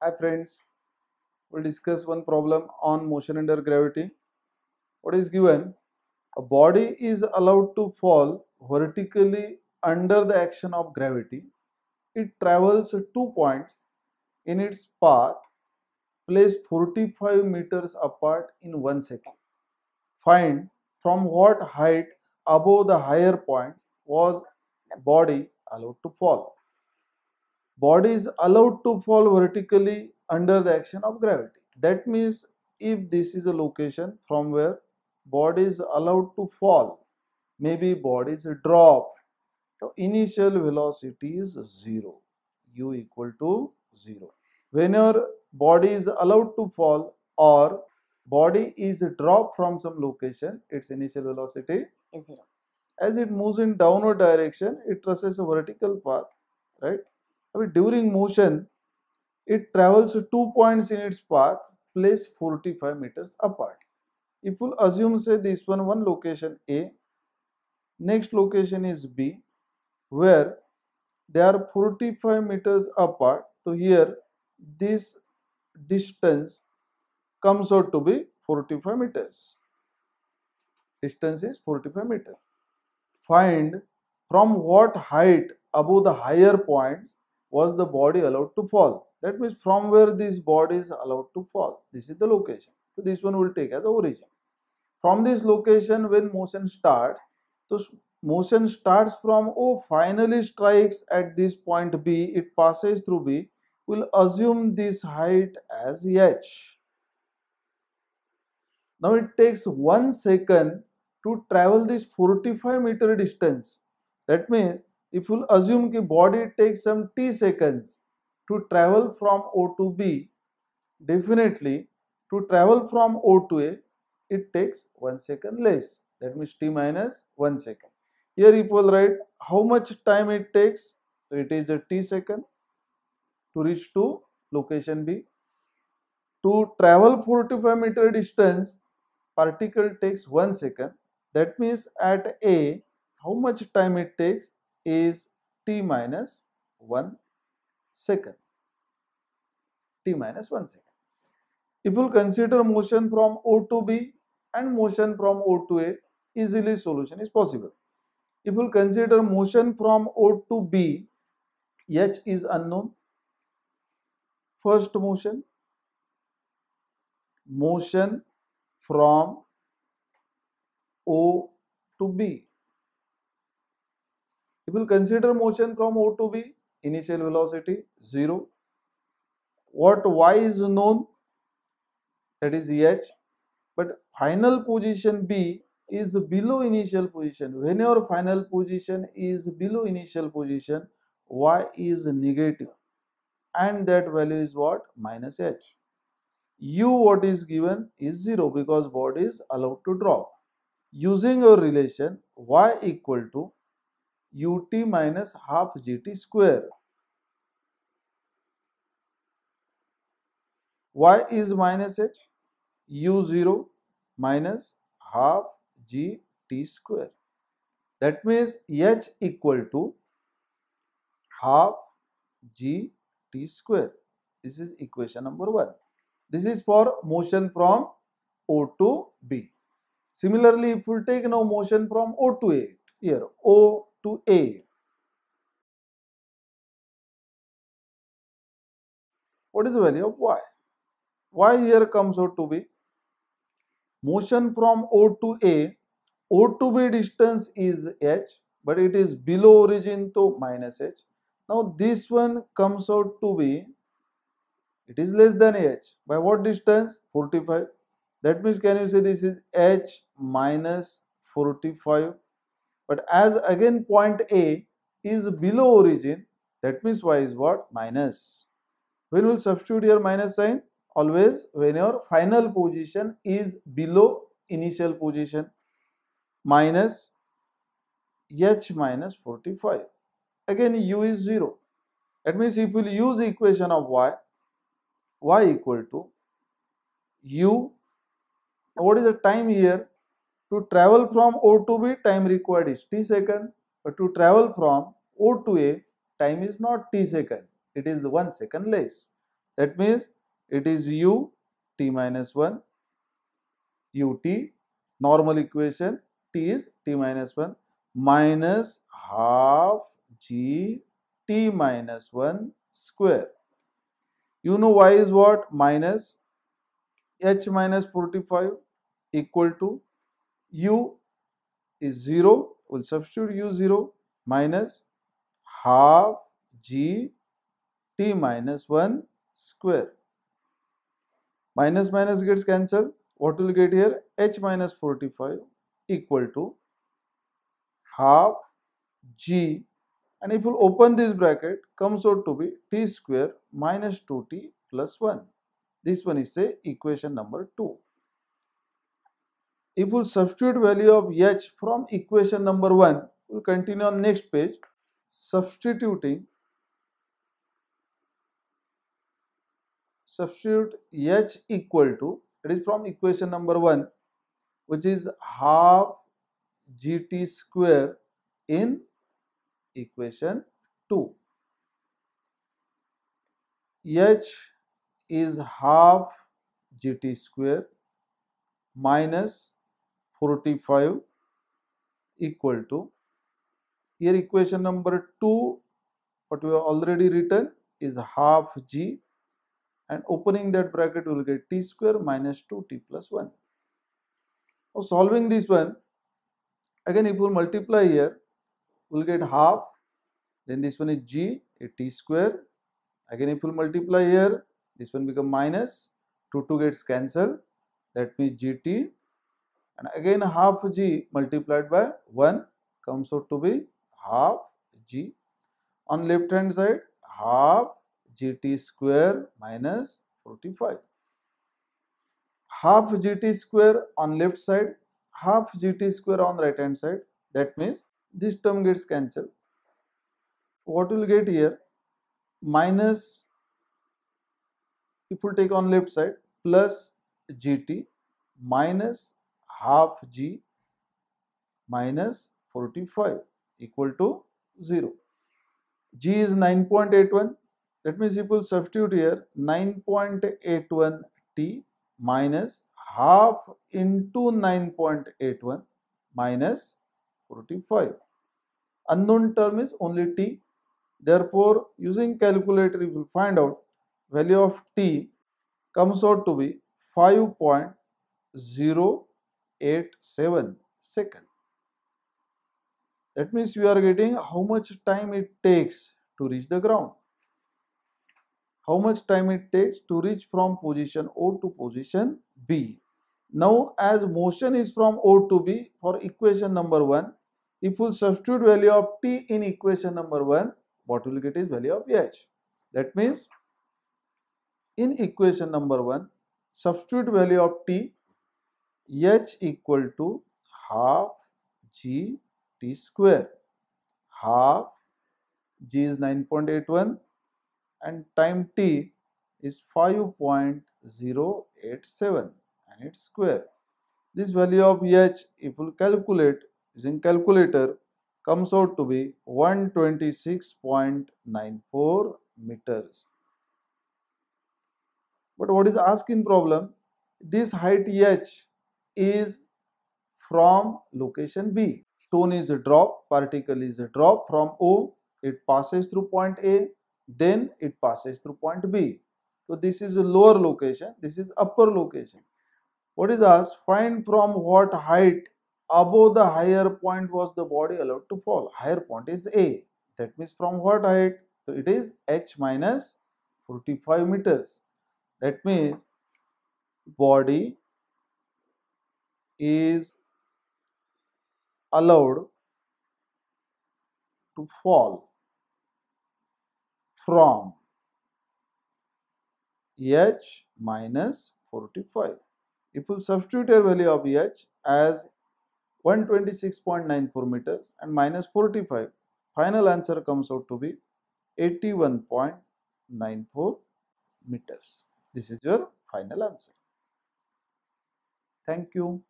Hi friends, we'll discuss one problem on motion under gravity. What is given? A body is allowed to fall vertically under the action of gravity. It travels two points in its path placed 45 meters apart in one second. Find from what height above the higher points was body allowed to fall. Body is allowed to fall vertically under the action of gravity. That means if this is a location from where body is allowed to fall, maybe body is dropped. So initial velocity is 0, u equal to 0. Whenever body is allowed to fall or body is dropped from some location, its initial velocity is 0. As it moves in downward direction, it traces a vertical path, right? During motion, it travels two points in its path, placed 45 meters apart. If we we'll assume say this one, one location A, next location is B, where they are 45 meters apart. So here this distance comes out to be 45 meters distance is 45 meter. Find from what height above the higher points was the body allowed to fall. That means from where this body is allowed to fall. This is the location. So this one will take as origin. From this location when motion starts, so motion starts from O oh, finally strikes at this point B, it passes through B, we'll assume this height as H. Now it takes one second to travel this 45 meter distance. That means if you assume the body takes some t seconds to travel from O to B, definitely to travel from O to A, it takes 1 second less. That means t minus 1 second. Here if we will write how much time it takes, so it is the t second to reach to location B. To travel 45 meter distance, particle takes 1 second that means at A, how much time it takes is t minus 1 second. t minus 1 second. If we will consider motion from O to B and motion from O to A, easily solution is possible. If we we'll consider motion from O to B, H is unknown. First motion, motion from O to B. If we consider motion from O to B, initial velocity 0. What Y is known that is EH but final position B is below initial position. When your final position is below initial position, Y is negative and that value is what? Minus H. U what is given is 0 because body is allowed to drop using your relation y equal to ut minus half gt square. y is minus h u0 minus half gt square. That means h equal to half gt square. This is equation number 1. This is for motion from O to B. Similarly, if we take now motion from O to A, here O to A, what is the value of y? y here comes out to be motion from O to A, O to B distance is h, but it is below origin to minus h. Now this one comes out to be, it is less than h. By what distance? 45. That means can you say this is h minus 45 but as again point A is below origin that means y is what minus when we'll substitute here minus sign always when your final position is below initial position minus h minus 45 again u is 0 that means if we'll use equation of y y equal to u what is the time here to travel from O to B, time required is t second. But to travel from O to A, time is not t second. It is the 1 second less. That means it is u t minus 1 ut normal equation t is t minus 1 minus half g t minus 1 square. You know y is what? Minus h minus 45 equal to u is 0, we'll substitute u0 minus half g t minus 1 square. Minus minus gets cancelled. What will get here? h minus 45 equal to half g and if you open this bracket comes out to be t square minus 2t plus 1. This one is a equation number 2 if we substitute value of h from equation number 1 we'll continue on next page substituting substitute h equal to it is from equation number 1 which is half gt square in equation 2 h is half gt square minus 45 equal to here equation number 2 what we have already written is half g and opening that bracket we will get t square minus 2t plus 1. Now solving this one again if we multiply here we will get half then this one is g a t square again if we multiply here this one become minus 2 2 gets cancelled that means gt and again half g multiplied by 1 comes out to be half g on left hand side half gt square minus 45 half gt square on left side half gt square on right hand side that means this term gets cancelled what we'll get here minus if we take on left side plus gt minus half g minus 45 equal to 0. g is 9.81 Let me simply substitute here 9.81 t minus half into 9.81 minus 45. Unknown term is only t. Therefore, using calculator we will find out value of t comes out to be 5.0 0.87 second that means you are getting how much time it takes to reach the ground how much time it takes to reach from position O to position B now as motion is from O to B for equation number 1 if we substitute value of T in equation number 1 what will get is value of H that means in equation number 1 substitute value of T h equal to half g t square half g is 9.81 and time t is 5.087 and its square. This value of h if we calculate using calculator comes out to be 126.94 meters. But what is asking problem? This height h is from location B. Stone is a drop, particle is a drop from O, it passes through point A, then it passes through point B. So this is a lower location, this is upper location. What is asked? Find from what height above the higher point was the body allowed to fall. Higher point is A. That means from what height? So it is H minus 45 meters. That means body is allowed to fall from h minus 45. If we substitute a value of h as 126.94 meters and minus 45, final answer comes out to be 81.94 meters. This is your final answer. Thank you.